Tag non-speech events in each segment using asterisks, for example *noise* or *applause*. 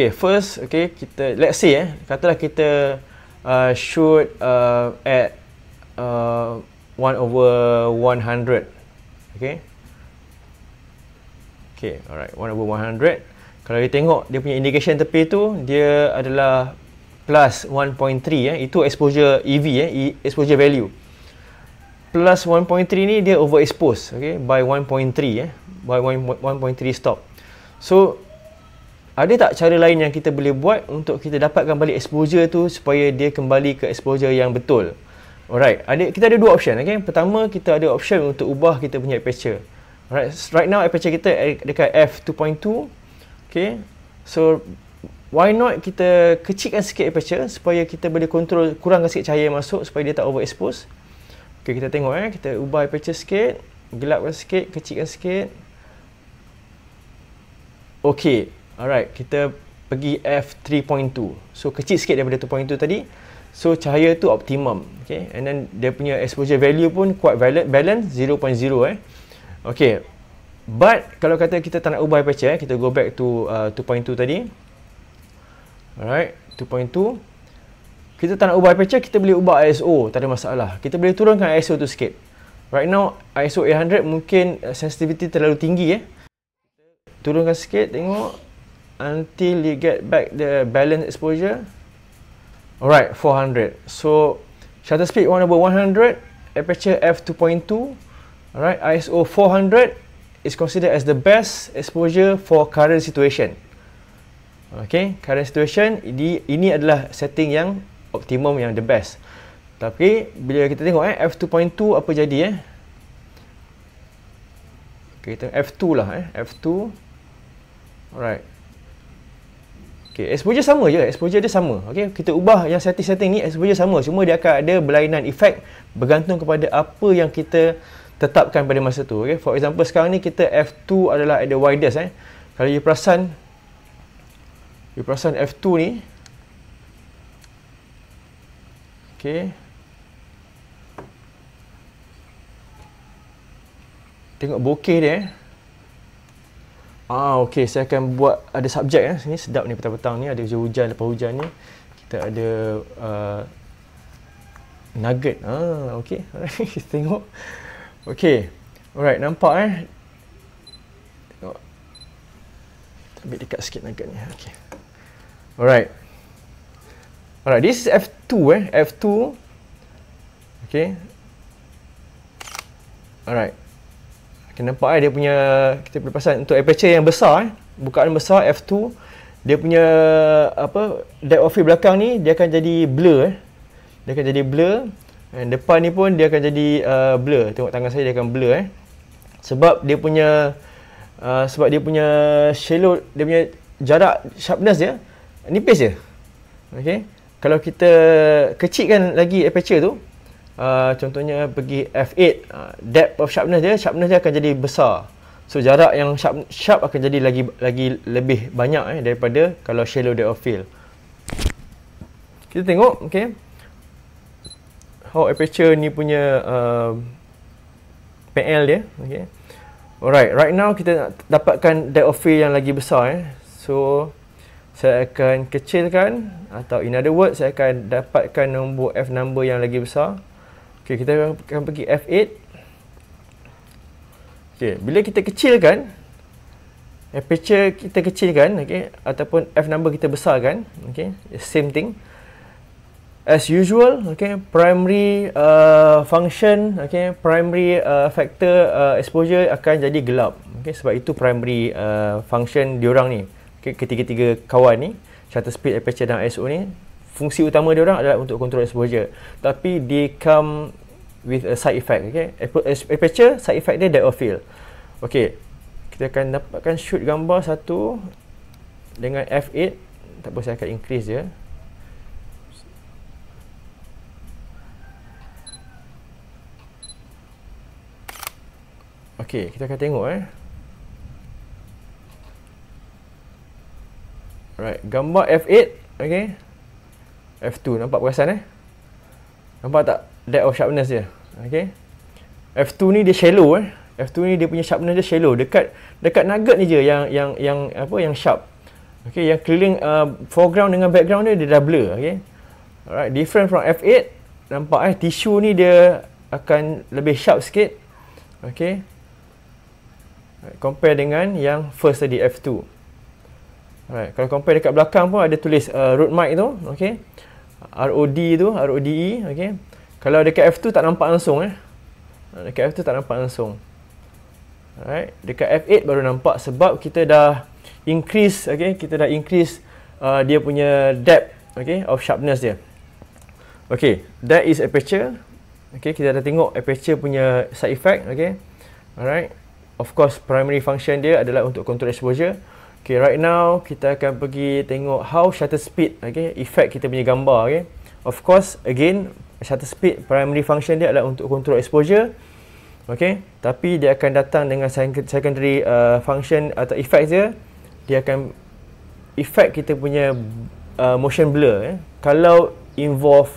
Okay, first, okay, kita let's say eh, katalah kita uh, shoot uh, at uh, 1 over 100. Okay. Okay, alright, 1 over 100. Kalau kita tengok dia punya indication tepi tu, dia adalah plus 1.3 eh. Itu exposure EV eh, e, exposure value. Plus 1.3 ni dia overexpose, okay, by 1.3 eh, by 1.3 stop. So, ada tak cara lain yang kita boleh buat untuk kita dapatkan balik exposure tu supaya dia kembali ke exposure yang betul alright ada, kita ada dua option okay? pertama kita ada option untuk ubah kita punya aperture alright right now aperture kita eh, dekat f2.2 okay so why not kita kecilkan sikit aperture supaya kita boleh control kurangkan sikit cahaya masuk supaya dia tak over expose. okay kita tengok eh kita ubah aperture sikit gelapkan sikit kecilkan sikit okay Alright, kita pergi f3.2. So kecil sikit daripada 2.2 tadi. So cahaya tu optimum. Okay, and then dia punya exposure value pun quite balance 0.0 eh. Okay, but kalau kata kita tak nak ubah aperture eh, kita go back to uh, 2.2 tadi. Alright, 2.2. Kita tak nak ubah aperture, eh, kita boleh ubah ISO, tak ada masalah. Kita boleh turunkan ISO tu sikit. Right now, ISO 800 mungkin uh, sensitivity terlalu tinggi. Eh. Turunkan sikit, tengok until you get back the balance exposure. Alright, 400. So, shutter speed 1 over 100, aperture f2.2. Alright, ISO 400 is considered as the best exposure for current situation. Okay, current situation, ini, ini adalah setting yang optimum, yang the best. Tapi, bila kita tengok eh, f2.2 apa jadi eh. Kita okay, F2 lah eh, F2. Alright. Okay, exposure sama je, exposure dia sama. Okay, kita ubah yang setting-setting ni, exposure sama. Cuma dia akan ada berlainan efek bergantung kepada apa yang kita tetapkan pada masa tu. Okay, for example sekarang ni kita F2 adalah at the widest. Eh. Kalau you perasan, you perasan F2 ni, okay, tengok bokeh dia eh. Ah, okey. Saya akan buat ada subjek eh. Ini sedap ni petang-petang ni ada hujan lepas hujan ni. Kita ada uh, nugget. Ah, okey. Alright, *laughs* tengok. Okey. Alright, nampak eh. Kita ambil dekat sikit nugget ni. Okey. Alright. Alright, this is F2 eh. F2. Okey. Alright. Kena nampak eh, dia punya kita perlepasan untuk aperture yang besar eh. Bukaan besar F2 dia punya apa depth of field belakang ni dia akan jadi blur eh. Dia akan jadi blur dan depan ni pun dia akan jadi uh, blur. Tengok tangan saya dia akan blur eh. Sebab dia punya uh, sebab dia punya shallow dia punya jarak sharpness dia nipis je. Okey. Kalau kita kecilkan lagi aperture tu, Ah, contohnya pergi F8 uh, ah, depth of sharpness dia sharpness dia akan jadi besar so jarak yang sharp, sharp akan jadi lagi lagi lebih banyak eh, daripada kalau shallow depth of field kita tengok okay. how aperture ni punya uh, ah, PL dia okay. alright right now kita nak dapatkan depth of field yang lagi besar eh. so saya akan kecilkan atau in other words saya akan dapatkan nombor F number yang lagi besar Okey, kita akan pergi F8. Okey, bila kita kecilkan aperture kita kecilkan, okay ataupun F number kita besarkan, okay same thing. As usual, okay primary uh, function, okay primary uh, factor uh, exposure akan jadi gelap. Okey, sebab itu primary uh, function diorang ni. okay ketiga-tiga kawan ni, shutter speed, aperture dan ISO ni fungsi utama dia orang adalah untuk kontrol exposure tapi they come with a side effect okay aperture side effect dia depth of field okay kita akan dapatkan shoot gambar satu dengan f8 tak apa saya akan increase dia Okay, kita akan tengok eh alright gambar f8 okay? f2 nampak perasan eh nampak tak depth of sharpness dia. Okay. F2 ni dia shallow eh. F2 ni dia punya sharpness dia shallow. Dekat dekat nugget ni je yang yang yang apa yang sharp. Okay. Yang keliling uh, foreground dengan background dia dia dah blur. Okay. Alright. Different from F8. Nampak eh. tisu ni dia akan lebih sharp sikit. Okay. Compare dengan yang first tadi F2. Alright, kalau compare dekat belakang pun ada tulis uh, root mic tu, okey. ROD tu, RODE, okay. Kalau dekat F2 tak nampak langsung eh. Dekat F2 tak nampak langsung. Alright, dekat F8 baru nampak sebab kita dah increase okay, kita dah increase uh, dia punya depth okay, of sharpness dia. Okay, that is aperture. okay kita dah tengok aperture punya side effect okay. Alright. Of course, primary function dia adalah untuk control exposure. Okay, right now kita akan pergi tengok how shutter speed, okay, effect kita punya gambar, okay. Of course, again, shutter speed primary function dia adalah untuk control exposure okay tapi dia akan datang dengan secondary uh, function atau effect dia dia akan effect kita punya uh, motion blur eh. kalau involve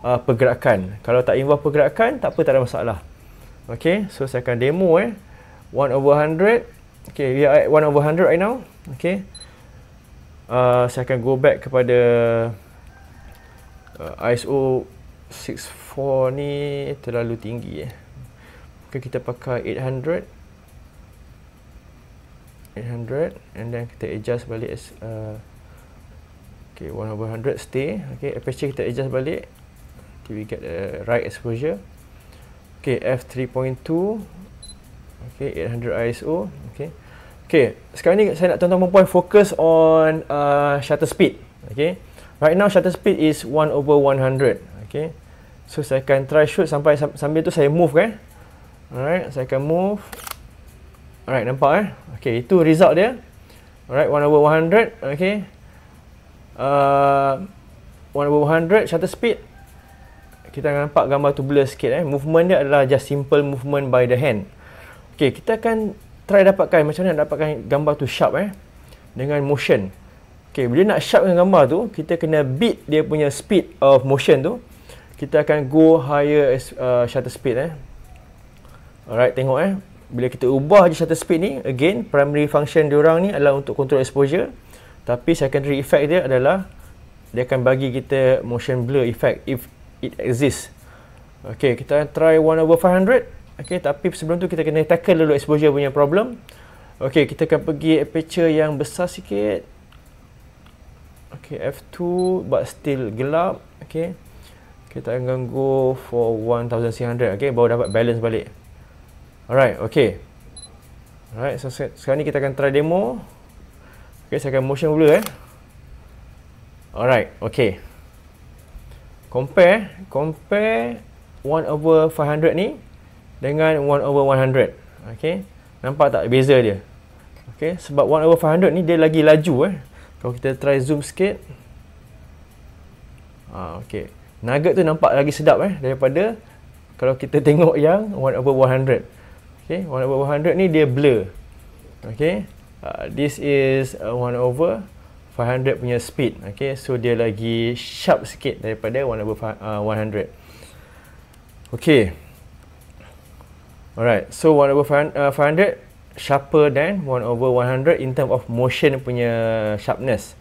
uh, pergerakan kalau tak involve pergerakan tak apa tak ada masalah okay so saya akan demo eh 1 over 100 okay we are at 1 over 100 right now okay uh, saya akan go back kepada uh, ISO 64 ni terlalu tinggi eh. Okay kita pakai 800 800 and then kita adjust balik as, uh, okay 100 stay okay aperture kita adjust balik okay we get the right exposure okay f3.2 okay 800 ISO okay okay sekarang ni saya nak tuan-tuan perempuan fokus on uh, shutter speed okay right now shutter speed is 1 over 100 Okay. So saya akan try shoot sampai sambil tu saya move kan. Alright, saya akan move. Alright, nampak eh. Okay, itu result dia. Alright, 1 over 100. Okay. Uh, 1 over 100 shutter speed. Kita akan nampak gambar tu blur sikit eh. Movement dia adalah just simple movement by the hand. Okay, kita akan try dapatkan macam mana nak dapatkan gambar tu sharp eh. Dengan motion. Okay, bila nak sharpkan gambar tu, kita kena beat dia punya speed of motion tu kita akan go higher uh, shutter speed eh. Alright, tengok eh. Bila kita ubah je shutter speed ni, again, primary function orang ni adalah untuk control exposure. Tapi secondary effect dia adalah, dia akan bagi kita motion blur effect if it exists. Okay, kita try 1 over 500. Okay, tapi sebelum tu kita kena tackle dulu exposure punya problem. Okay, kita akan pergi aperture yang besar sikit. Okay, F2 but still gelap. Okay kita akan go for 1,300 okay baru dapat balance balik alright okay alright so sekarang ni kita akan try demo okay saya akan motion blur eh alright okay compare compare 1 over 500 ni dengan 1 over 100 okay nampak tak beza dia okay sebab 1 over 500 ni dia lagi laju eh kalau kita try zoom sikit ah, okay nugget tu nampak lagi sedap eh daripada kalau kita *laughs* tengok yang 1 over 100 ok 1 over 100 ni dia blur ok uh, this is 1 uh, over 500 punya speed ok so dia lagi sharp sikit daripada 1 over 100 uh, ok alright so 1 over 500 uh, sharper than 1 over 100 in term of motion punya sharpness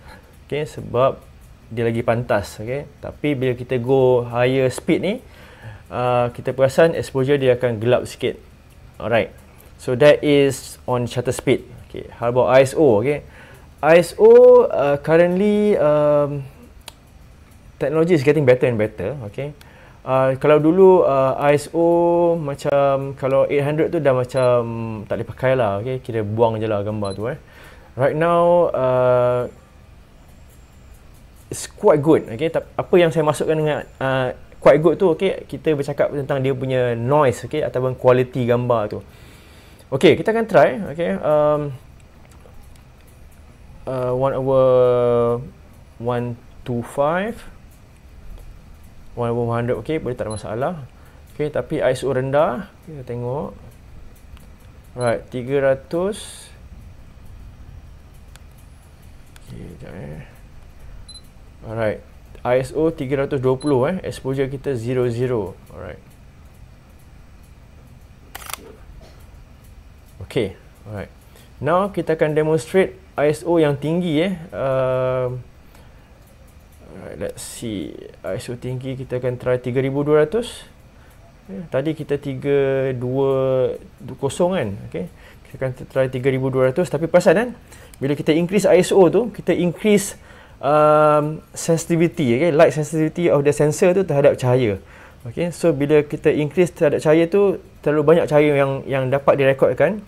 ok sebab dia lagi pantas okay? tapi bila kita go higher speed ni uh, kita perasan exposure dia akan gelap sikit alright so that is on shutter speed okay. how about ISO okay? ISO uh, currently um, technology is getting better and better okay? Uh, kalau dulu uh, ISO macam kalau 800 tu dah macam tak boleh pakai lah okay? kita buang je lah gambar tu eh. right now uh, it's quite good okay Ta- apa yang saya masukkan dengan uh, quite good tu okay kita bercakap tentang dia punya noise okay ataupun quality gambar tu okay kita akan try okay um uh, one over one two five one over one hundred okay boleh tak ada masalah okay tapi ISO rendah kita tengok right tiga ratus okay Alright. ISO 320 eh. Exposure kita 00. Alright. Okay. Alright. Now kita akan demonstrate ISO yang tinggi eh. Um, alright, let's see. ISO tinggi kita akan try 3200. Yeah, eh, tadi kita 320 kan. Okay. Kita akan try 3200 tapi perasan kan. Bila kita increase ISO tu, kita increase um, sensitivity, okay? light sensitivity of the sensor tu terhadap cahaya. Okay, so bila kita increase terhadap cahaya tu, terlalu banyak cahaya yang yang dapat direkodkan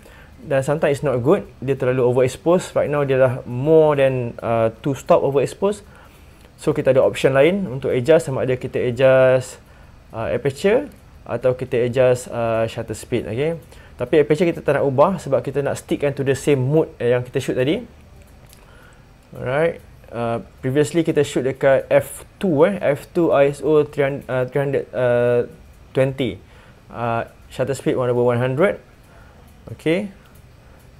dan sometimes it's not good, dia terlalu overexposed. Right now dia dah more than uh, to stop overexposed. So kita ada option lain untuk adjust sama ada kita adjust uh, aperture atau kita adjust uh, shutter speed, okay? Tapi aperture kita tak nak ubah sebab kita nak stickkan to the same mode yang kita shoot tadi. Alright. Uh, previously kita shoot dekat F2 eh F2 ISO 300 uh, 320 uh, uh, shutter speed 1/100 okay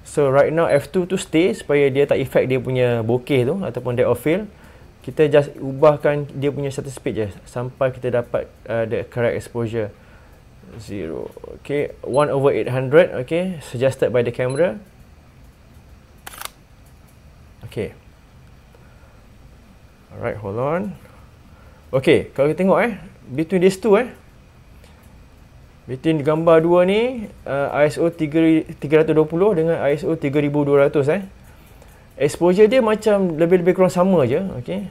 so right now F2 tu stay supaya dia tak effect dia punya bokeh tu ataupun depth of field kita just ubahkan dia punya shutter speed je sampai kita dapat uh, the correct exposure zero okay 1 over 800 okay suggested by the camera okay Alright, hold on. Okay, kalau kita tengok eh, between these two eh, between gambar dua ni, uh, ISO 320 dengan ISO 3200 eh, exposure dia macam lebih-lebih kurang sama je, okay.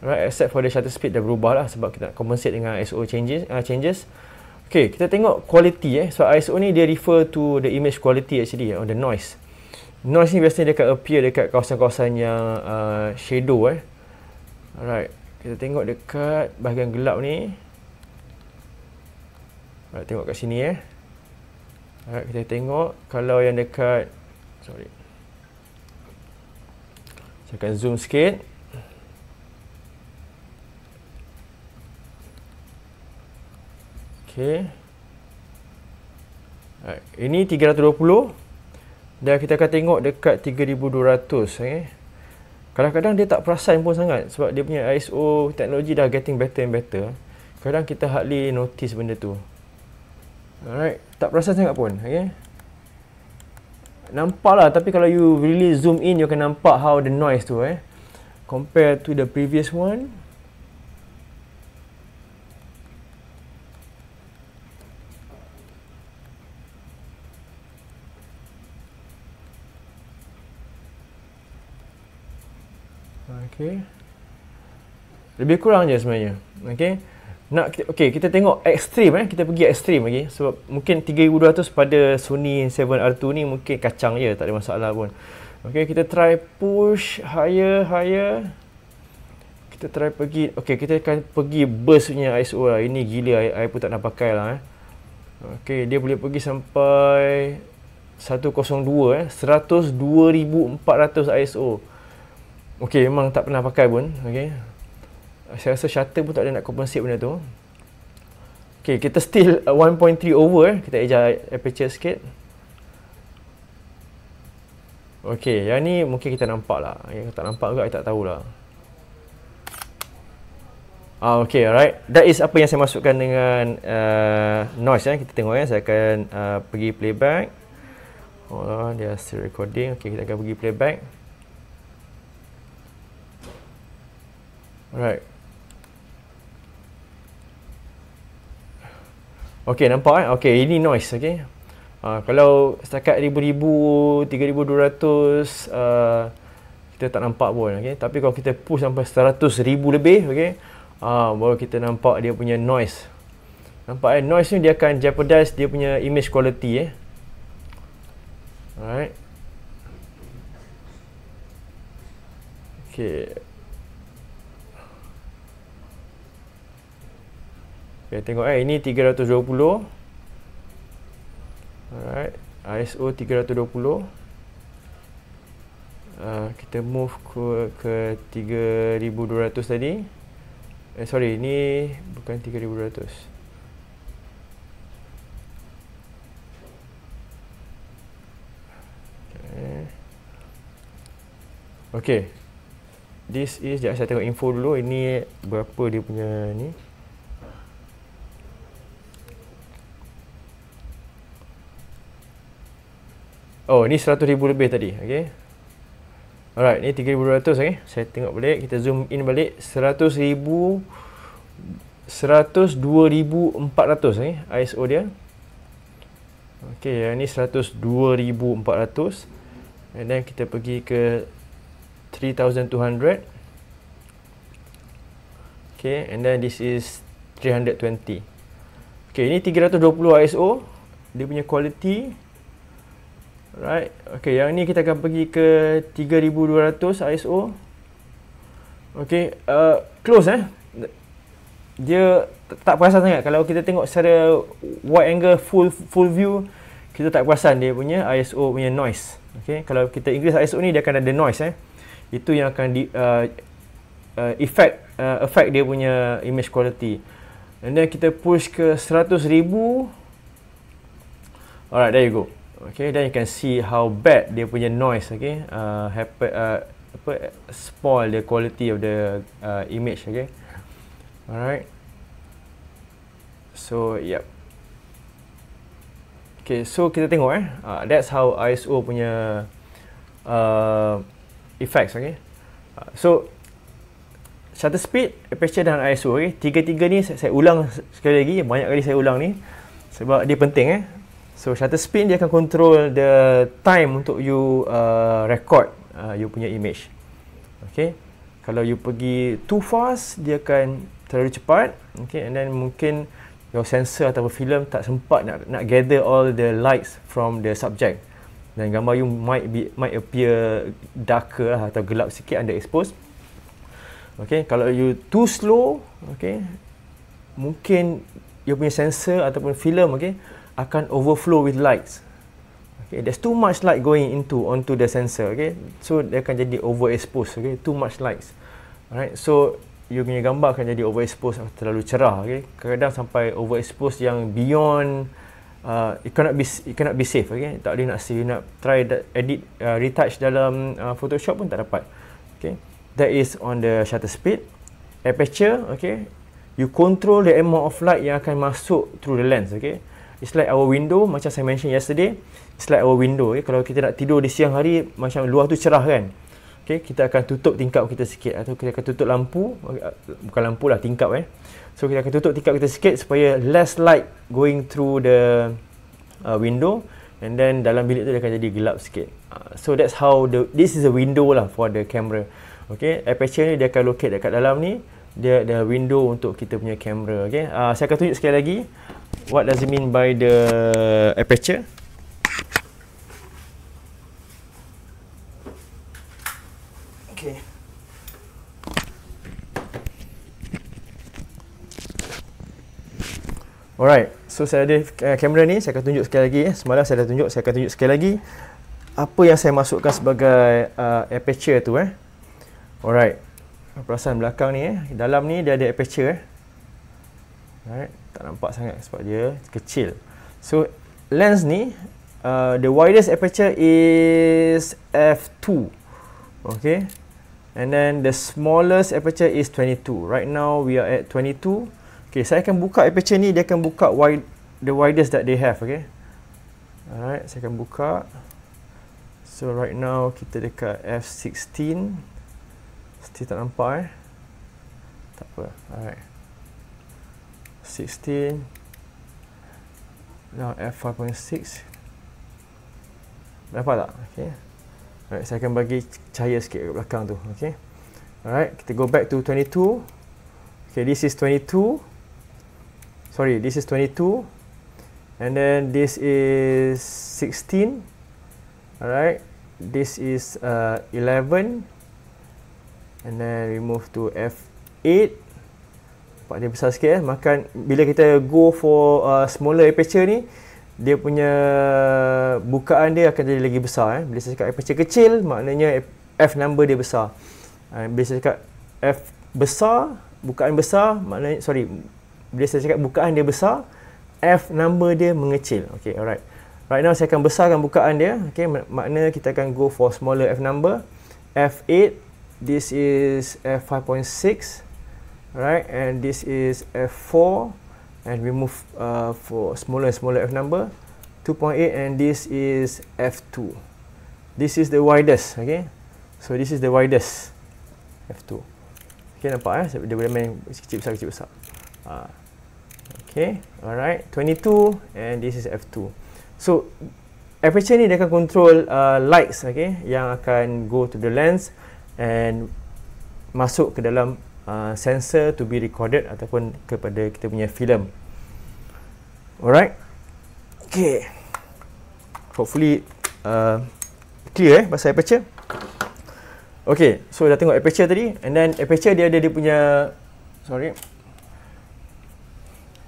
Alright, except for the shutter speed dah berubah lah sebab kita nak compensate dengan ISO changes. Uh, changes. Okay, kita tengok quality eh. So, ISO ni dia refer to the image quality actually, eh, or the noise. Noise ni biasanya dia akan appear dekat kawasan-kawasan yang uh, shadow eh. Alright, kita tengok dekat bahagian gelap ni. Alright, tengok kat sini eh. Alright, kita tengok kalau yang dekat sorry. Saya akan zoom sikit. Okay. Alright, ini 320 dan kita akan tengok dekat 3200 eh. Okay kadang-kadang dia tak perasan pun sangat sebab dia punya ISO teknologi dah getting better and better kadang kita hardly notice benda tu alright tak perasan sangat pun okay nampak tapi kalau you really zoom in you akan nampak how the noise tu eh compare to the previous one Okey. Lebih kurang je sebenarnya. Okay. Nak kita, okay, kita tengok ekstrim eh. Kita pergi ekstrim lagi. Okay? Sebab mungkin 3200 pada Sony 7R2 ni mungkin kacang je. Tak ada masalah pun. Okay kita try push higher, higher. Kita try pergi. Okay kita akan pergi burst punya ISO lah. Ini gila. I, I pun tak nak pakai lah eh. Okey, dia boleh pergi sampai 102 eh. 102,400 ISO. Okey, memang tak pernah pakai pun Okey, Saya rasa shutter pun tak ada nak compensate benda tu Okey, kita still 1.3 uh, over eh. Kita ejar aperture sikit Okey, yang ni mungkin kita nampak lah Yang tak nampak juga kita tak lah. Ah, okey, alright That is apa yang saya masukkan dengan uh, Noise eh. Kita tengok ya eh. Saya akan uh, pergi playback Oh dia still recording Okey, kita akan pergi playback Alright. Okay, nampak kan? Eh? Okay, ini noise, okay? Uh, kalau setakat ribu-ribu, tiga ribu dua ratus, ah, kita tak nampak pun, okay? Tapi kalau kita push sampai seratus ribu lebih, okay? Uh, baru kita nampak dia punya noise. Nampak kan? Eh? Noise ni dia akan jeopardize dia punya image quality, eh? Alright. Okay. Okay, tengok eh, ini 320. Alright, ISO 320. Uh, kita move ke, ke 3200 tadi. Eh, sorry, ini bukan 3200. Okay. This is, jap saya tengok info dulu. Ini berapa dia punya ni. Oh, ni 100,000 lebih tadi. Okay. Alright, ni 3,200. Okay. Saya tengok balik. Kita zoom in balik. 100,000. 102,400. Okay. ISO dia. Okay, yang ni 102,400. And then kita pergi ke 3,200. Okay, and then this is 320. Okay, ini 320 ISO. Dia punya quality. Right. Okey, yang ni kita akan pergi ke 3200 ISO. Okey, uh, close eh. Dia tak perasan sangat kalau kita tengok secara wide angle full full view kita tak perasan dia punya ISO punya noise. Okey, kalau kita increase ISO ni dia akan ada noise eh. Itu yang akan di uh, uh, effect uh, effect dia punya image quality. And then kita push ke 100,000. Alright, there you go. Okay, then you can see how bad dia punya noise, okay? Uh, happen, uh, apa, spoil the quality of the uh, image, okay? Alright. So, yep. Okay, so kita tengok eh. Uh, that's how ISO punya uh, effects, okay? Uh, so, shutter speed, aperture dan ISO, okay? Tiga-tiga ni saya, saya ulang sekali lagi. Banyak kali saya ulang ni. Sebab dia penting, eh? So shutter speed dia akan control the time untuk you uh, record uh, you punya image. Okay. Kalau you pergi too fast, dia akan terlalu cepat. Okay. And then mungkin your sensor atau film tak sempat nak nak gather all the lights from the subject. Dan gambar you might be, might appear darker lah atau gelap sikit under expose. Okay. Kalau you too slow, okay. Mungkin you punya sensor ataupun film okay, akan overflow with lights. Okay, there's too much light going into onto the sensor. Okay, so dia akan jadi overexposed. Okay, too much lights. Alright, so you punya gambar akan jadi overexposed atau terlalu cerah. Okay, kadang-kadang sampai overexposed yang beyond uh, it cannot be it cannot be safe okay tak boleh nak see nak try that edit uh, retouch dalam uh, photoshop pun tak dapat okay that is on the shutter speed aperture okay you control the amount of light yang akan masuk through the lens okay it's like our window macam saya mention yesterday it's like our window okay? kalau kita nak tidur di siang hari macam luar tu cerah kan okay kita akan tutup tingkap kita sikit atau kita akan tutup lampu bukan lampu lah tingkap eh so kita akan tutup tingkap kita sikit supaya less light going through the uh, window and then dalam bilik tu dia akan jadi gelap sikit uh, so that's how the this is a window lah for the camera okay aperture ni dia akan locate dekat dalam ni dia ada window untuk kita punya kamera okay? uh, saya akan tunjuk sekali lagi what does it mean by the aperture Alright, so saya ada eh, kamera ni, saya akan tunjuk sekali lagi eh. Semalam saya dah tunjuk, saya akan tunjuk sekali lagi Apa yang saya masukkan sebagai uh, aperture tu eh Alright, perasan belakang ni eh. Dalam ni dia ada aperture eh. Alright. Tak nampak sangat sebab dia kecil. So lens ni uh, the widest aperture is f2. Okay. And then the smallest aperture is 22. Right now we are at 22. Okay, saya akan buka aperture ni, dia akan buka wide the widest that they have, okay? Alright, saya akan buka. So right now kita dekat f16. Still tak nampak eh Tak apa Alright 16 Now F5.6 Nampak tak? Okay Alright, saya akan bagi cahaya sikit kat belakang tu Okay Alright, kita go back to 22 Okay, this is 22 Sorry, this is 22 And then this is 16 Alright This is uh, 11 And then we move to F8 Nampak dia besar sikit eh Makan bila kita go for uh, smaller aperture ni Dia punya bukaan dia akan jadi lagi besar eh Bila saya cakap aperture kecil maknanya F number dia besar uh, Bila saya cakap F besar Bukaan besar maknanya sorry Bila saya cakap bukaan dia besar F number dia mengecil Okay alright Right now saya akan besarkan bukaan dia Okay makna kita akan go for smaller F number F8 this is f5.6 right and this is f4 and we move uh, for smaller and smaller f number 2.8 and this is f2 this is the widest okay so this is the widest f2 okay nampak eh dia boleh main kecil besar kecil besar uh, okay alright 22 and this is f2 so aperture ni dia akan control uh, lights okay yang akan go to the lens and masuk ke dalam uh, sensor to be recorded ataupun kepada kita punya film. Alright. Okay. Hopefully uh, clear eh pasal aperture. Okay, so dah tengok aperture tadi and then aperture dia ada dia punya sorry.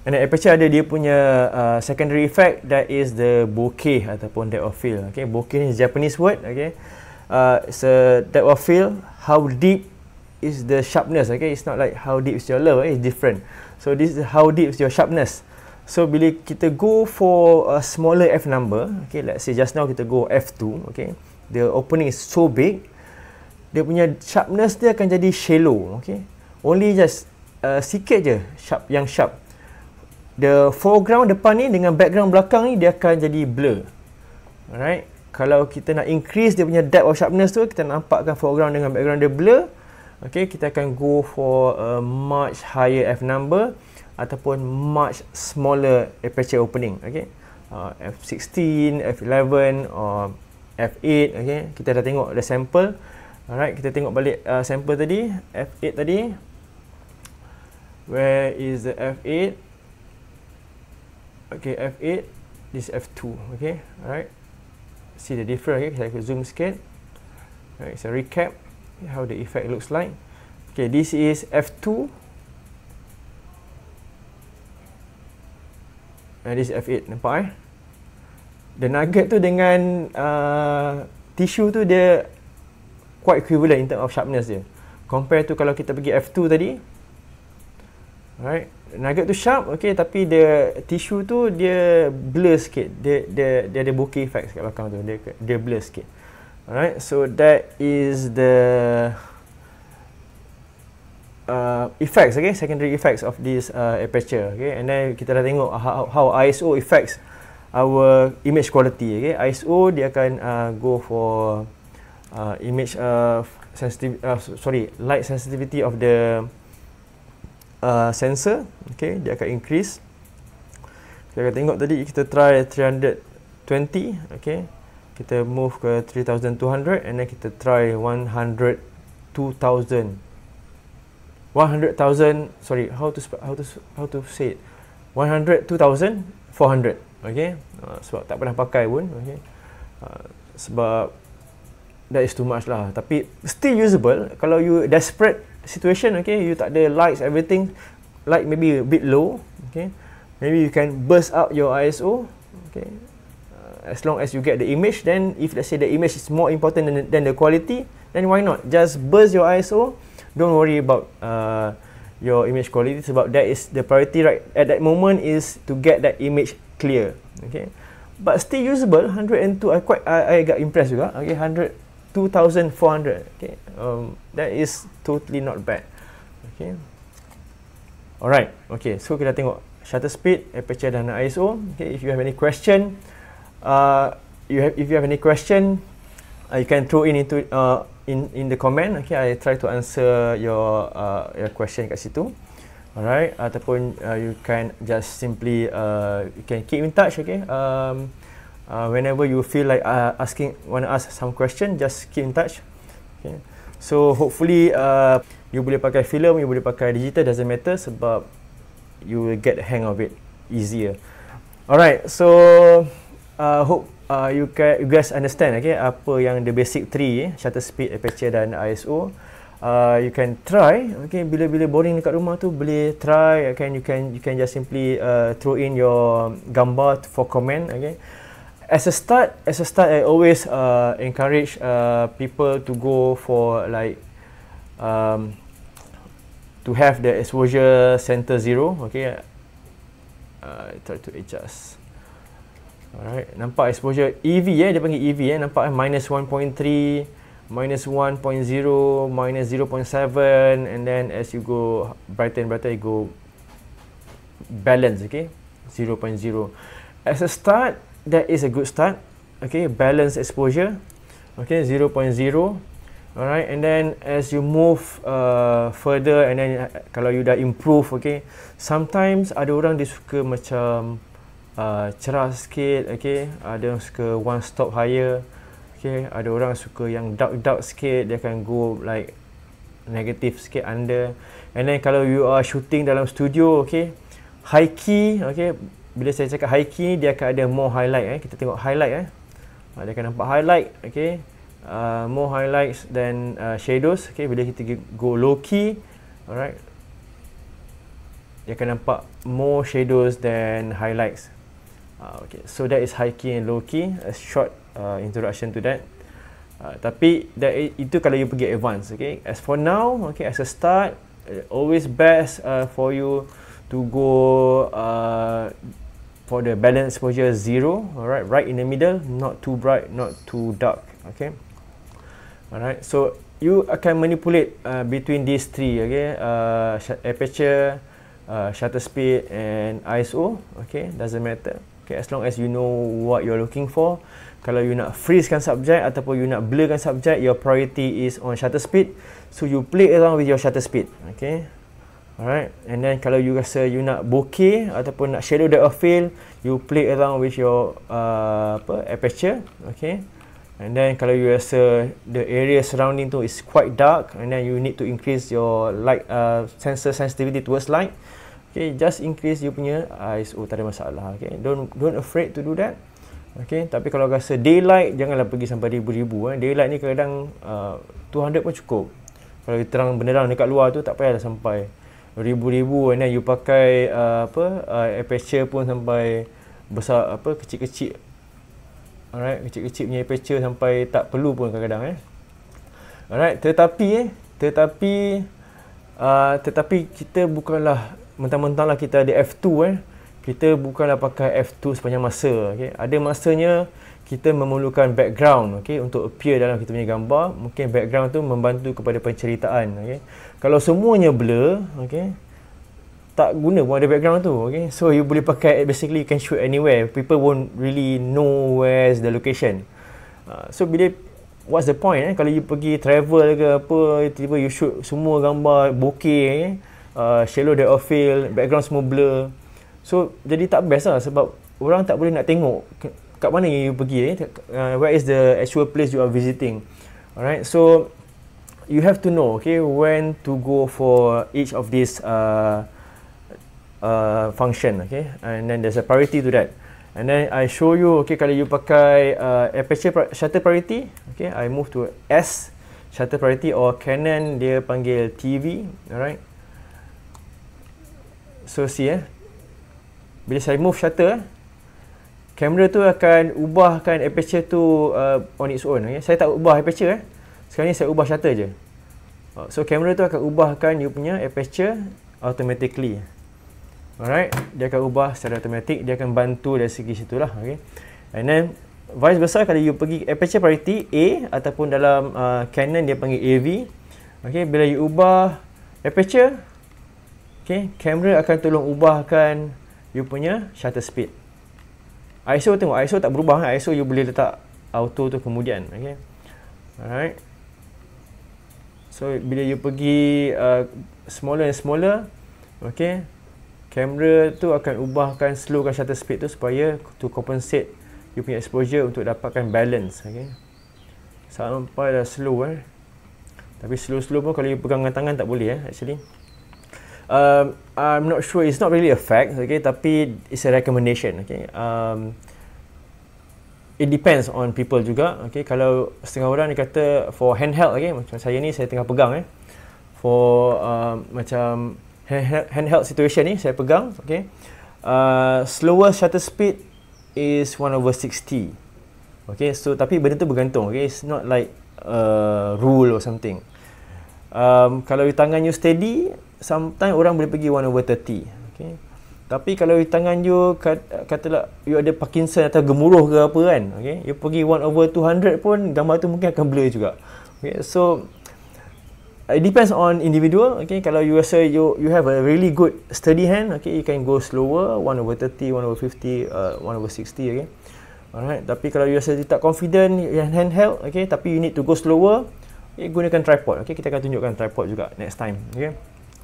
And then aperture ada dia punya uh, secondary effect that is the bokeh ataupun depth of field. Okay, bokeh ni Japanese word. Okay so that will feel how deep is the sharpness okay it's not like how deep is your love okay? it's different so this is how deep is your sharpness so bila kita go for a smaller f number okay let's say just now kita go f2 okay the opening is so big dia punya sharpness dia akan jadi shallow okay only just uh, sikit je sharp yang sharp the foreground depan ni dengan background belakang ni dia akan jadi blur alright kalau kita nak increase dia punya depth of sharpness tu kita nampakkan foreground dengan background dia blur okay, kita akan go for a much higher f number ataupun much smaller aperture opening okay. uh, f16, f11 or f8 okay. kita dah tengok the sample alright, kita tengok balik uh, sample tadi f8 tadi where is the f8 okay, f8 this f2 okay, alright see the difference okay? like zoom sikit right, it's a recap how the effect looks like okay this is f2 and uh, this is f8 nampak eh the nugget tu dengan uh, tissue tu dia quite equivalent in term of sharpness dia compare tu kalau kita pergi f2 tadi right nugget tu sharp okey tapi dia tisu tu dia blur sikit dia dia dia ada bokeh effect kat belakang tu dia dia blur sikit alright so that is the uh, effects okay secondary effects of this uh, aperture okay and then kita dah tengok how, how ISO effects our image quality okay ISO dia akan uh, go for uh, image uh, sensitive uh, sorry light sensitivity of the Uh, sensor okay dia akan increase kita akan tengok tadi kita try 320 okay kita move ke 3200 and then kita try 100 2000 100000 sorry how to how to how to say it 100 2000 400 okay uh, sebab tak pernah pakai pun okay uh, sebab that is too much lah tapi still usable kalau you desperate situation okay you tak ada lights everything light maybe a bit low okay maybe you can burst out your ISO okay uh, as long as you get the image then if let's say the image is more important than than the quality then why not just burst your ISO don't worry about uh, your image quality sebab that is the priority right at that moment is to get that image clear okay but still usable 102 I quite I, I got impressed juga okay 100 2,400. okay um that is totally not bad okay alright okay so kita tengok shutter speed aperture dan ISO okay if you have any question uh you have if you have any question uh, you can throw in into uh in in the comment okay i try to answer your uh your question kat situ alright ataupun uh, you can just simply uh you can keep in touch okay um uh, whenever you feel like uh, asking want to ask some question just keep in touch okay. so hopefully uh, you boleh pakai film you boleh pakai digital doesn't matter sebab you will get the hang of it easier alright so uh, hope uh, you, can, you guys understand okay, apa yang the basic three eh, shutter speed aperture dan ISO Uh, you can try okay bila-bila boring dekat rumah tu boleh try okay you can you can just simply uh, throw in your gambar for comment okay as a start, as a start, I always uh, encourage uh, people to go for like um, to have the exposure center zero. Okay, uh, I try to adjust. Alright, nampak exposure EV ya, eh? dia panggil EV ya. Eh? Nampak eh? minus 1.3, minus 1.0, minus 0.7, and then as you go brighter and brighter, you go balance, okay, 0.0. As a start, that is a good start. Okay, balance exposure. Okay, 0.0. Alright, and then as you move uh, further and then uh, kalau you dah improve, okay. Sometimes ada orang dia suka macam uh, cerah sikit, okay. Ada yang suka one stop higher. Okay, ada orang suka yang dark-dark sikit, dia akan go like negative sikit under. And then kalau you are shooting dalam studio, okay. High key, okay bila saya cakap high key dia akan ada more highlight eh kita tengok highlight eh ah, dia akan nampak highlight okay? uh, more highlights than uh, shadows Okay, bila kita go low key alright dia akan nampak more shadows than highlights uh, okey so that is high key and low key a short uh, introduction to that uh, tapi that itu kalau you pergi advance Okay, as for now okay, as a start eh, always best uh, for you to go uh, for the balance exposure zero all right right in the middle not too bright not too dark okay all right so you can manipulate uh, between these three okay uh, aperture uh, shutter speed and ISO okay doesn't matter okay as long as you know what you're looking for kalau you nak freeze kan subjek ataupun you nak blur kan subjek your priority is on shutter speed so you play around with your shutter speed okay Alright, and then kalau you rasa you nak bokeh ataupun nak shadow the fill, you play around with your uh, apa aperture, okay? And then kalau you rasa the area surrounding tu is quite dark, and then you need to increase your light uh, sensor sensitivity towards light, okay? Just increase you punya ISO oh, tak ada masalah, okay? Don't don't afraid to do that. Okay, tapi kalau rasa daylight, janganlah pergi sampai ribu-ribu. Eh. Daylight ni kadang uh, 200 pun cukup. Kalau terang benderang dekat luar tu, tak payahlah sampai ribu-ribu and then you pakai uh, apa uh, aperture pun sampai besar apa kecil-kecil alright kecil-kecil punya aperture sampai tak perlu pun kadang-kadang eh alright tetapi eh tetapi uh, tetapi kita bukanlah mentang-mentanglah kita ada F2 eh kita bukanlah pakai F2 sepanjang masa okey ada masanya kita memerlukan background okey untuk appear dalam kita punya gambar mungkin background tu membantu kepada penceritaan okey kalau semuanya blur okay, tak guna pun ada background tu okay? so you boleh pakai basically you can shoot anywhere people won't really know where is the location uh, so bila what's the point eh? kalau you pergi travel ke apa tiba-tiba you shoot semua gambar bokeh eh? uh, shallow depth of field background semua blur so jadi tak best lah sebab orang tak boleh nak tengok kat mana you pergi eh? uh, where is the actual place you are visiting alright so you have to know okay when to go for each of these uh, uh, function okay and then there's a priority to that and then I show you okay kalau you pakai uh, aperture shutter priority okay I move to S shutter priority or Canon dia panggil TV alright so see eh bila saya move shutter eh kamera tu akan ubahkan aperture tu uh, on its own okay? saya tak ubah aperture eh sekarang ni saya ubah shutter je. Uh, so kamera tu akan ubahkan dia punya aperture automatically. Alright, dia akan ubah secara automatik. dia akan bantu dari segi situlah, okey. And then vice versa kalau you pergi aperture priority A ataupun dalam uh, Canon dia panggil AV. Okey, bila you ubah aperture okay, kamera akan tolong ubahkan you punya shutter speed. ISO tengok, ISO tak berubah eh? ISO you boleh letak auto tu kemudian, okey. Alright. So bila you pergi uh, smaller and smaller, okay, kamera tu akan ubahkan slowkan shutter speed tu supaya to compensate you punya exposure untuk dapatkan balance, okay. Sampai dah slow eh. Tapi slow-slow pun kalau you pegang dengan tangan tak boleh eh actually. Um, I'm not sure it's not really a fact okay tapi it's a recommendation okay um, it depends on people juga. Okay, kalau setengah orang ni kata for handheld, okay, macam saya ni saya tengah pegang eh. For uh, macam handheld situation ni saya pegang, okay. Uh, slower shutter speed is 1 over 60. Okay, so tapi benda tu bergantung, okay. It's not like uh, rule or something. Um, kalau tangan you steady, sometimes orang boleh pergi 1 over 30. Okay. Tapi kalau you tangan you kat, katalah you ada Parkinson atau gemuruh ke apa kan, okay? you pergi 1 over 200 pun gambar tu mungkin akan blur juga. Okay? So, it depends on individual. Okay? Kalau you rasa you, you have a really good steady hand, okay? you can go slower, 1 over 30, 1 over 50, uh, 1 over 60. Okay? Alright, tapi kalau you rasa tak confident yang handheld, okay, tapi you need to go slower, okay, gunakan tripod. Okay, kita akan tunjukkan tripod juga next time. Okay,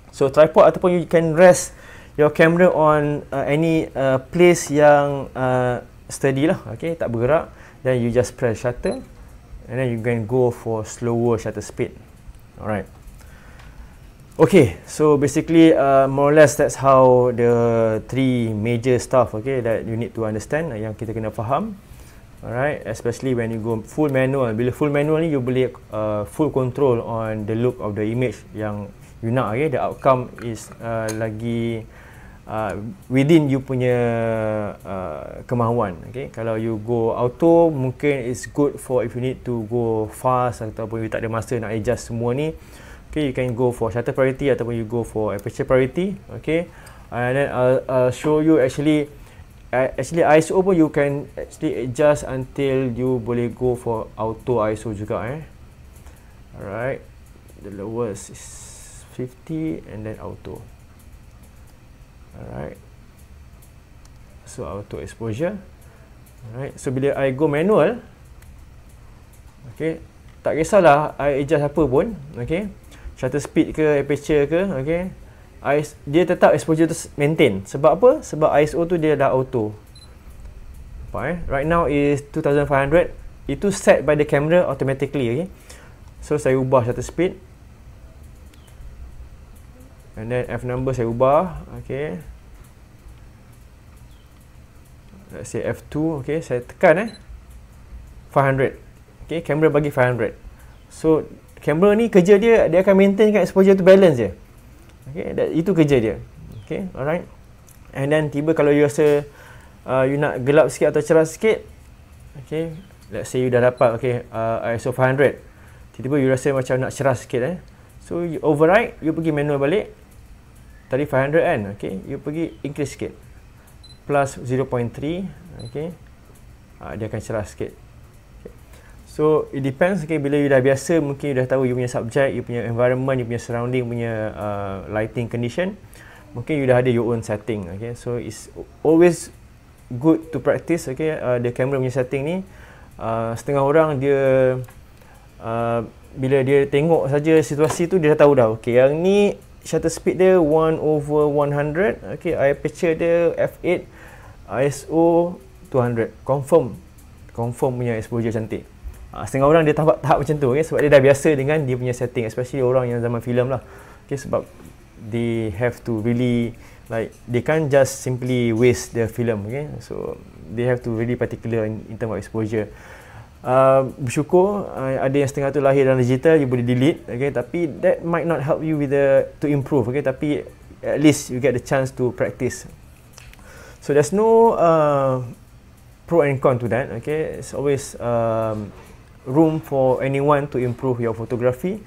so tripod ataupun you can rest your camera on uh, any uh, place yang uh, steady lah okay tak bergerak then you just press shutter and then you can go for slower shutter speed alright okay so basically uh, more or less that's how the three major stuff okay that you need to understand uh, yang kita kena faham alright especially when you go full manual bila full manual ni you boleh uh, full control on the look of the image yang you nak okay the outcome is uh, lagi lagi uh, within you punya uh, kemahuan okay? kalau you go auto mungkin it's good for if you need to go fast ataupun you tak ada masa nak adjust semua ni okay, you can go for shutter priority ataupun you go for aperture priority okay? and then I'll, I'll show you actually uh, actually ISO pun you can actually adjust until you boleh go for auto ISO juga eh alright the lowest is 50 and then auto alright so auto exposure alright so bila I go manual okay tak kisahlah I adjust apa pun okay shutter speed ke aperture ke okay IS, dia tetap exposure tu maintain sebab apa? sebab ISO tu dia dah auto nampak eh right now is 2500 itu set by the camera automatically okay so saya ubah shutter speed and then F number saya ubah okay let's say F2 okay saya tekan eh 500 okay kamera bagi 500 so kamera ni kerja dia dia akan maintain kan exposure tu balance je okay that, itu kerja dia okay alright and then tiba kalau you rasa uh, you nak gelap sikit atau cerah sikit okay let's say you dah dapat okay uh, ISO 500 tiba-tiba you rasa macam nak cerah sikit eh so you override you pergi manual balik tadi 500 kan okay you pergi increase sikit plus 0.3 okay uh, dia akan cerah sikit okay. so it depends okay bila you dah biasa mungkin you dah tahu you punya subject you punya environment you punya surrounding punya uh, lighting condition mungkin you dah ada your own setting okay so it's always good to practice okay uh, the camera punya setting ni uh, setengah orang dia uh, bila dia tengok saja situasi tu dia dah tahu dah okay yang ni shutter speed dia 1 over 100 okey aperture dia f8 ISO 200 confirm confirm punya exposure cantik uh, setengah orang dia tahap tahap macam tu okay? sebab dia dah biasa dengan dia punya setting especially orang yang zaman film lah okey sebab they have to really like they can't just simply waste the film okay so they have to really particular in, in term of exposure uh, bersyukur uh, ada yang setengah tu lahir dalam digital you boleh delete okay tapi that might not help you with the to improve okay tapi at least you get the chance to practice so there's no uh, pro and con to that okay it's always um, room for anyone to improve your photography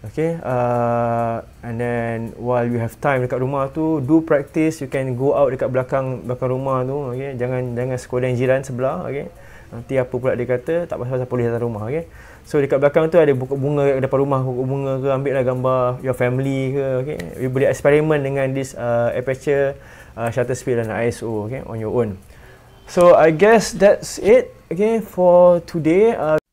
okay uh, and then while you have time dekat rumah tu do practice you can go out dekat belakang belakang rumah tu okay jangan jangan sekolah yang jiran sebelah okay Nanti apa pula dia kata Tak pasal-pasal polis datang rumah okay? So dekat belakang tu ada buku bunga dekat depan rumah Buku bunga ke ambil lah gambar your family ke okay? You boleh experiment dengan this uh, aperture uh, Shutter speed dan ISO okay? on your own So I guess that's it okay, for today uh,